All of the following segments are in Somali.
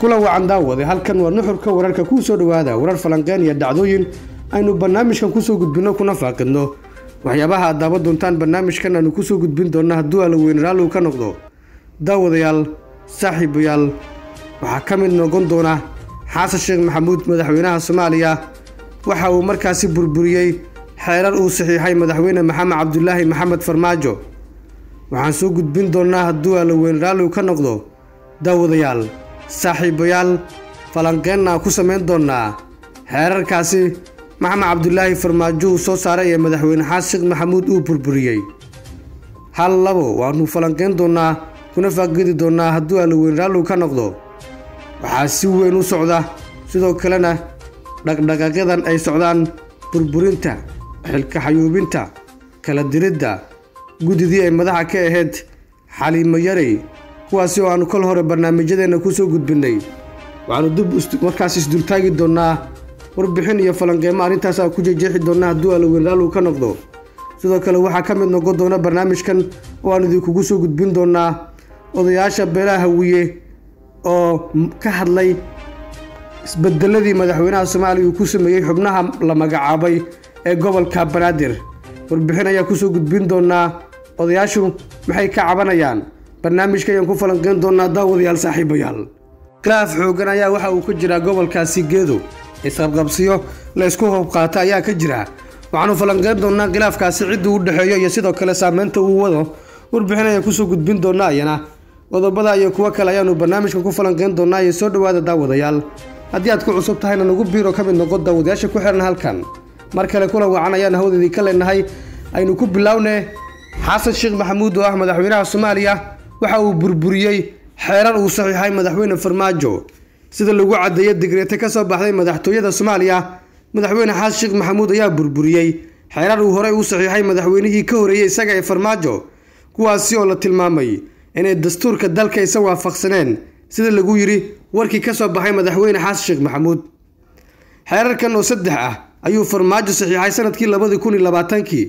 kulan wacan daawade halkan waa nuxurka wararka kuu soo dhowaada warar falanqeen iyo dhacdooyin aynu barnaamijkan kusoo gudbinno kuna faaqidno waxyaabaha aad daawan doontaan barnaamijkan aanu kusoo gudbin doonna hadduu alaweyne raalligu ka noqdo daawadayaal saaxiibayaal waxaa ka mid noqon doona xaasan sheekh maxamuud madaxweynaha soomaaliya waxa uu markaasi burburiyey xeerar uu saxiixay madaxweyne maxamed cabdulaahi maxamed farmaajo waxaan soo gudbin doonnaa hadduu alaweyne raalligu ka noqdo daawadayaal saaxiibayaal falanqeen aan ku samayn doonnaa xeerarkaasi maxamed cabdulaahi farmaajo uu soo saaray ee madaxweyne xaas maxamuud uu burburiyey hal labo waannu falanqayn doonnaa kuna faagidi doonaa hadduu alaweyn raallu ka noqdo waxaa si weyn u socda sidoo kalena dhaqdhaqaqyadan ay socdaan burburinta xilka xayuubinta kala diridda guddidii ay madaxa ka ahayd xaliimo kuwaasi oo aannu kol hore barnaamijyadeenna ku soo gudbinnay waxaanu dib markaas isdultaagi doonnaa warbixin iyo falanqeymo arrintaasaa ku jejeexi doonna hadduu aloweyne raalligu ka noqdo sidoo kale waxaa ka mid noqon doona barnaamijkan oo aan idinkugu soo gudbin doonnaa odayaasha beelaha hawiye oo ka hadlay isbedeladii madaxweynaha soomaaliya uu ku sameeyey xubnaha la magacaabay ee gobolka banaadir warbixin ayaa kusoo gudbin doonnaa odayaashu maxay ka cabanayaan barnaamijka ayaan ku falanqayn doonaa daawadayaal saaxiibayaal khilaaf xooggan ayaa waxa uu ka jiraa gobolkaasi geedo isqabqabsiyo laysku hobqaata ayaa ka jira waxaanu falanqayn doonaa khilaafkaasi ciddu u dhexeeyo iyo sidoo kale saamaynta uu wado warbixin ayaan kusoo gudbin doonnaa iyana qodobada iyo kuwo kale ayaanu barnaamijka ku falanqayn doonaa iyo soo dhowaada daawadayaal haddii aad ku cusub tahayna nagu biiro ka mid noqo daawadayaasha ku xihan halkan mar kale kulan wacan ayaan hawdeedii ka leenahay aynu ku bilowne xasan sheekh maxamuud oo ah madaxweynaha soomaaliya waxa uu burburiyey xeerar uu saxiixay madaxweyne farmaajo sida lagu caddeeyo digreete ka soo baxday madaxtooyada soomaaliya madaxweyne xaas sheekh maxamuud ayaa burburiyey xeerar uu horey u saxiixay madaxweynihii ka horreeyey isaga ee farmaajo kuwaasi oo la tilmaamay inay dastuurka dalka isa waafaqsaneen sida lagu yidhi warkii ka soo baxay madaxweyne xasan sheekh maxamuud xeerarkan oo saddex ah ayuu farmaajo saxiixay sanadkii labadii kun iyo labaatankii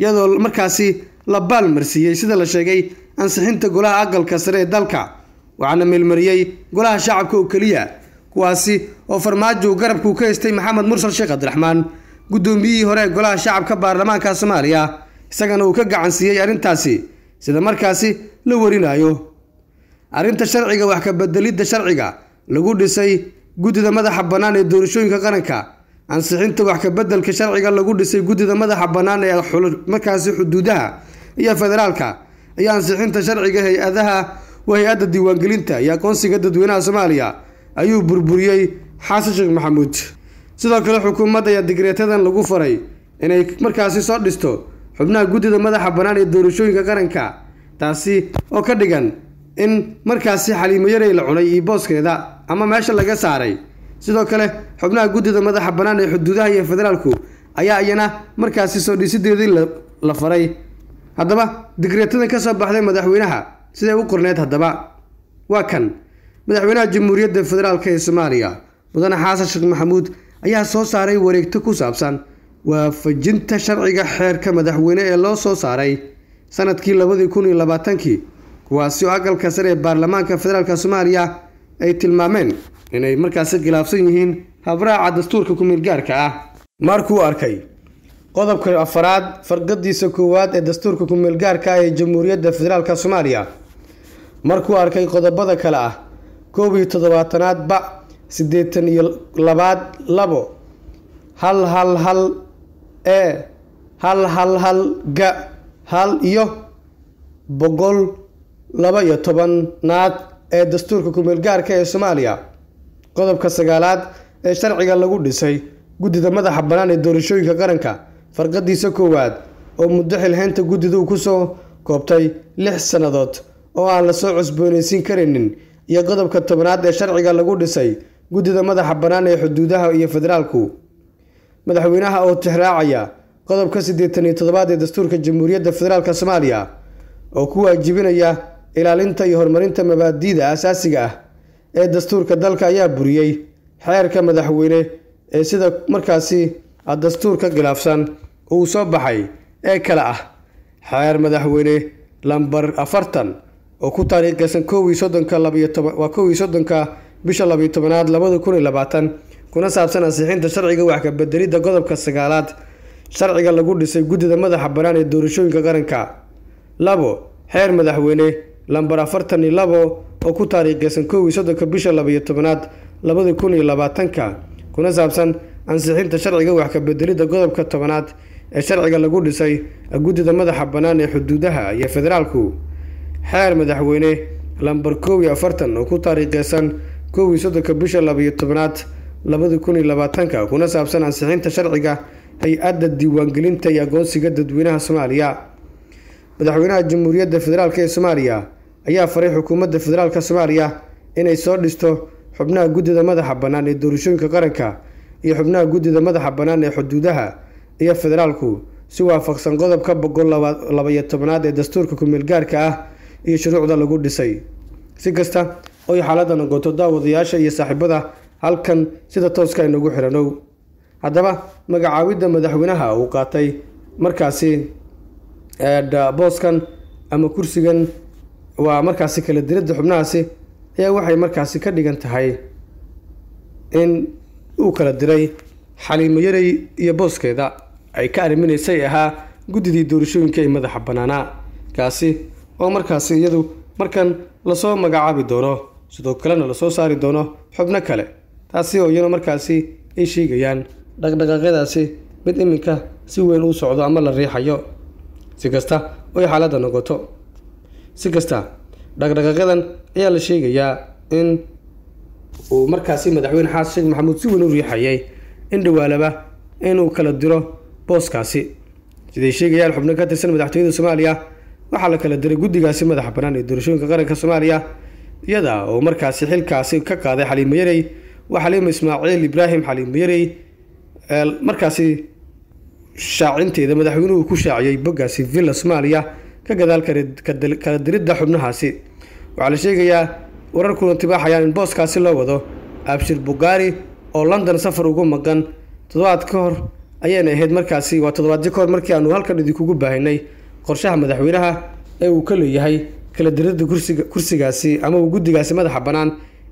iyadoo markaasi la baal marsiiyey sida la sheegay ansixinta golaha aqalka sare ee dalka waxaana meelmariyey golaha shacabka oo keliya kuwaasi oo farmaajo garabku ka haystay maxamed mursal sheekh cabdiraxmaan guddoomiyihii hore ee golaha shacabka baarlamaanka soomaaliya isagana uu ka gacansiiyey arrintaasi sida markaasi la warinaayo arrinta sharciga wax ka bedelidda sharciga lagu dhisay guddida madaxa bannaan ee doorashooyinka qaranka ansixinta wax ka bedelka sharciga lagu dhisay guddida madaxa bannaan ee markaasi xuduudaha iyo federaalka iyo ansixinta sharciga hay-adaha waa hay-adda diiwaangelinta iyo aqoonsiga dadweynaha soomaaliya ayuu burburiyey xaasan sheekh maxamuud sidoo kale xukuumadda ayaa digreetadan lagu faray inay markaasi soo dhisto xubnaha guddida madaxa bannaan ee doorashooyinka qaranka taasi oo ka dhigan in markaasi xaliimayarey la cunay iyo booskeeda ama meesha laga saaray sidoo kale xubnaha guddida madaxa bannaan ee xuduudaha iyo federaalku ayaa iyana markaasi soo dhisideedii la faray haddaba digreetada ka soo baxday madaxweynaha siday u qorneed haddaba waa kan madaxweynaha jamhuuriyadda federaalk ee soomaaliya mudane xaasan sheekh maxamuud ayaa soo saaray wareegto ku saabsan waafajinta sharciga xeerka madaxweyne ee loo soo saaray sanadkii labadii kun iyo labaatankii kuwaasi oo aqalka sare ee baarlamaanka federaalk soomaaliya ay tilmaameen inay markaasi khilaafsan yihiin habraaca dastuurka ku-meel ah markuu arkay qodobka afaraad farqadiisa koowaad ee dastuurka kumeelgaarka ah ee jamhuuriyadda federaalk soomaaliya markuu arkay qodobada kale ah koob iyo toddobaatanaad bac siddeetan iyo labaad labo hal hal hal e hal hal hal ga hal iyo boqol laba iyo tobannaad ee dastuurka kumeelgaarka ah ee soomaaliya qodobka sagaalaad ee sharciga lagu dhisay guddida madaxa bannaan ee doorashooyinka qaranka farqadiisa koowaad oo muddo xilhaynta guddida uu ku soo koobtay lix sannadood oo aan la soo cusboonaysiin karaynin iyo qodobka tobanaad ee sharciga lagu dhisay guddida madaxa bannaan ee xuduudaha iyo federaalku madaxweynaha oo tixraacaya qodobka siddeetan iyo toddobaad ee dastuurka jamhuuriyadda federaalka soomaaliya oo ku waajibinaya ilaalinta iyo horumarinta mabaadiida asaasiga ah ee dastuurka dalka ayaa buriyey xeerka madaxweyne ee sida markaasi dastuurka khilaafsan uu soo baxay ee kale ah xeer madaxweyne lambar afartan oo ku taariikhgaysan koowii soddonka labaiyo toban soddonka bisha labaiyo tobanaad labada kun iyo labaatan kuna saabsan ansixinta sharciga wax ka bedelidda godobka sagaalaad sharciga lagu dhisay guddida madaxa banaan ee doorashooyinka qaranka labo xeer madaxweyne lambar afartan iyo labo oo ku taariikhgaysan koowii soddonka bisha labiyo tobanaad labada kun iyo labaatanka kuna saabsan ansixinta sharciga wax kabedelidda godobka tobanaad ee sharciga lagu dhisay guddida madaxa bannaan ee xuduudaha iyo federaalku xeer madaxweyne lambar koow iyo afartan oo ku taariikheysan koow iyo soddonka bisha labaiyo tobanaad labadi kun iyo labaatanka kuna saabsan ansixinta sharciga hay-adda diiwaangelinta iyo aqoonsiga dadweynaha soomaaliya madaxweynaha jamhuuriyadda federaalk ee soomaaliya ayaa faray xukuumadda federaalka soomaaliya inay soo dhisto xubnaha guddida madaxa bannaan ee doorashooyinka qaranka iyo xubnaha guddida madaxa bannaan ee xuduudaha iyo federaalku si waafaqsan qodobka boqol labaiyo tobnaad ee dastuurka kumeelgaarka ah iyo shuruucda lagu dhisay si kasta oy xaaladda noqoto daawadayaasha iyo saaxiibada halkan sida tooska inagu xiranow haddaba magacaawidda madaxweynaha uu qaatay markaasi booskan ama kursigan waa markaasi kala diradda xubnahaasi ayaa waxay markaasi ka dhigan tahay in uu kala diray xaliimo yarey iyo booskeeda ay ka arriminaysay ahaa guddidii doorashooyinka ee madaxa bannaanaa kaasi oo markaasi iyadu markan lasoo magacaabi doono sidoo kalena lasoo saari doono xubno kale taasi oo iyana markaasi ay sheegayaan dhaqdhaqaaqyadaasi mid iminka si weyn uu socdo ama la riixayo si kasta oy xaaladda noqoto si kasta dhaqdhaqaaqyadan ayaa la sheegayaa in uu markaasi madaxweyne xasan sheekh maxamuud si weyn u riixayay in dhawaalaba inuu kala diro booskaasi siday sheegayaan xubno ka tirsan madaxtooyada soomaaliya waxaa la kala diray guddigaasi madaxa bannaan ee doorashooyinka qaranka soomaaliya iyada oo markaasi xilkaasi ka qaaday xaliima yarey waa xaliima ismaaciil ibraahim xaliima yarey markaasi shaacinteeda madaxweynuhu ku shaaciyay boggaasi villa soomaaliya ka gadaal kala diridda xubnahaasi waxaa la sheegayaa warar tibaaxayaan in booskaasi loo wado abshir bugaari oo london safar ugu maqan toddobaad ka hor ayayna ahayd markaasi waa toddobaadyo ka hor markii aanu halkan idinkugu baahnay qorshaha madaxweynaha ee uu ka leeyahay kala dirada kursigaasi ama uu guddigaasi madaxa bannaan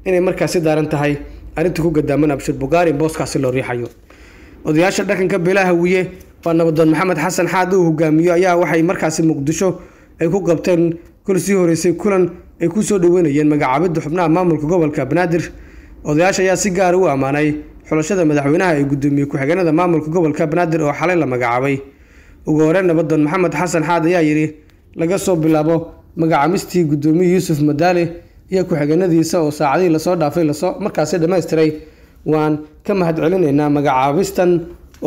inay markaasi daaran tahay arrinta ku gadaaman abshir bugaari in booskaasi loo riixayo odayaasha dhaqanka beelaha wiye waa nabadoon maxamed xasan xaad uu hogaamiyo ayaa waxay markaasi muqdisho ay ku qabteen kol sii horeysay kulan ay ku soo dhoweynayeen magacaabidda xubnaha maamulka gobolka banaadir odayaasha ayaa si gaara ah u ammaanay xulashada madaxweynaha ee guddoomiye ku-xigeenada maamulka gobolka banaadir oo xalay la magacaabay ugu horeyn nabadoon maxamed xasan xaad ayaa yidhi laga soo bilaabo magacaabistii guddoomiye yuusuf madaale iyo ku-xigeenadiisa oo saacadihii lasoo dhaafay lasoo markaasi dhammaystiray waan ka mahad celinaynaa magacaabistan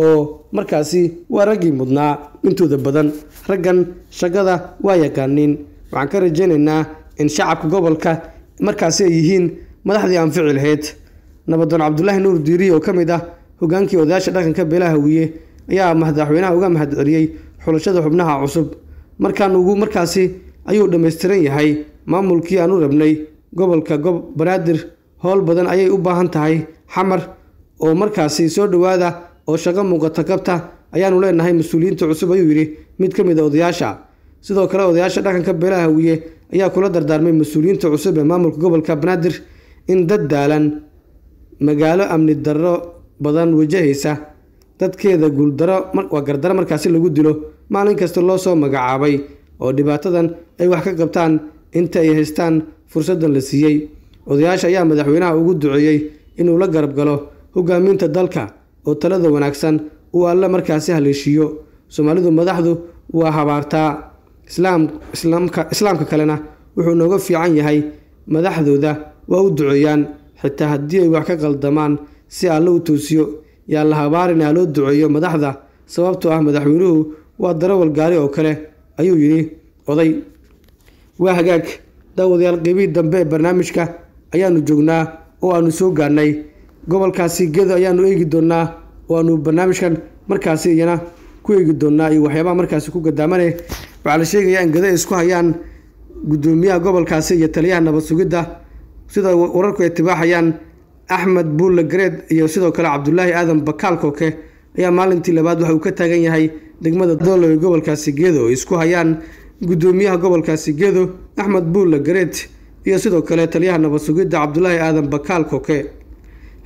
oo markaasi waa raggii mudnaa intooda badan raggan shaqada waa yaqaaniin waxaan ka rajaynaynaa in shacabka gobolka markaasi ay yihiin madaxdii anfici lahayd nabadoon cabdulaahi nuur diiri oo ka mid ah hoggaankii odayaasha dhaqanka beelaha wiye ayaa madaxweynaha uga mahadceliyey xulashada xubnaha cusub markaan ugu markaasi ayuu dhammaystiran yahay maamulkii aanu rabnay gobolka gob banaadir howl badan ayay u baahan tahay xamar oo markaasi soo dhowaada oo shaqo muuqata qabta ayaanu leenahay mas-uuliyiinta cusub ayuu yidhi mid ka mid a ah odayaasha sidoo kale odayaasha dhaqanka beelaha wiye ayaa kula dardaarmay mas-uuliyiinta cusub ee maamulka gobolka banaadir in dad daalan magaalo amni darro badan wajahaysa dadkeeda guuldaro waa gardaro markaasi lagu dilo maalin kasta loo soo magacaabay oo dhibaatadan ay wax ka qabtaan inta ay haystaan fursaddan la siiyey odayaasha ayaa madaxweynaha ugu duceeyey inuu la garab galo hogaaminta dalka oo talada wanaagsan uu alle markaasi haleeshiiyo soomaalidu madaxdu waa habaartaa islaamka kalena wuxuu nooga fiican yahay madaxdooda waa u duceeyaan xitaa haddii ay wax ka qaldamaan si alla u toosiyo yaa la habaarin aa loo duceeyo madaxda sababtoo ah madaxweynuhu waa darawal gaari oo kale ayuu yidhi oday waa hagaag daawadayaal qiibihii dambe ee barnaamijka ayaanu joognaa oo aannu soo gaarnay gobolkaasi gedo ayaanu eegi doonnaa oo aanu barnaamijkan markaasi iyana ku eegi doonnaa iyo waxyaabaha markaasi ku gadaamaneh waxaa la sheegayaa in gaday isku hayaan guddoomiyaha gobolkaasi iyo taliyaha nabad sugidda sida wararku ay tibaaxayaan axmed buulle gareed iyo sidoo kale cabdulaahi aadan bakaal ayaa maalintii labaad waxa uu ka taagan yahay degmada doolo ee gobolkaasi geedo ay isku hayaan guddoomiyaha gobolkaasi geedo axmed buulle gareed iyo sidoo kale taliyaha nabad cabdulaahi aadan bakaal kooke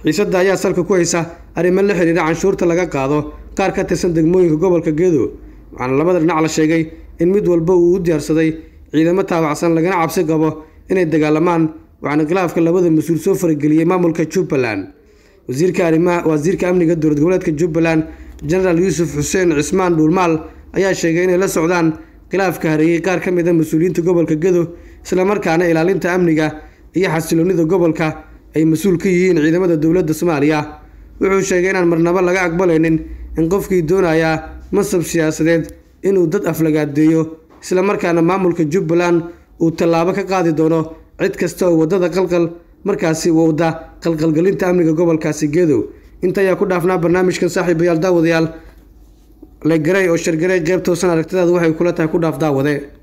xiisadda ayaa salka ku haysa arrimo la xiriira canshuurta laga qaado qaar ka tirsan degmooyinka gobolka geedo waxaana labada dhinac la sheegay in mid walba uu u diyaarsaday ciidamo taabacsan lagana cabsi qabo inay dagaalamaan waxaana khilaafka labada mas-uul soo farageliyey maamulka jubbaland wasiirka amniga dowlad goboleedka jubbaland jenaraal yuusuf xuseen cismaan dhuulmaal ayaa sheegay inay la socdaan khilaafka hareeyey qaar ka mid a ah mas-uuliyiinta gobolka gedo markaana ilaalinta amniga iyo xasiloonida gobolka ay mas-uul ka yihiin ciidamada dowladda soomaaliya wuxuu sheegay inaan marnabo laga aqbalaynin in qofkii doonayaa mansab siyaasadeed inuu dad aflagaadeeyo isla markaana maamulka jubbaland uu tallaabo ka qaadi doono cid kasta oo waddada qalqal markaasi wowda qalqalgelinta amniga gobolkaasi geedow inta ayaa ku dhaafnaa barnaamijkan saaxiibayaal daawadayaal legarey oo shargarey qeyb toosan aragtidaada waxay kula tahay ku dhaaf daawade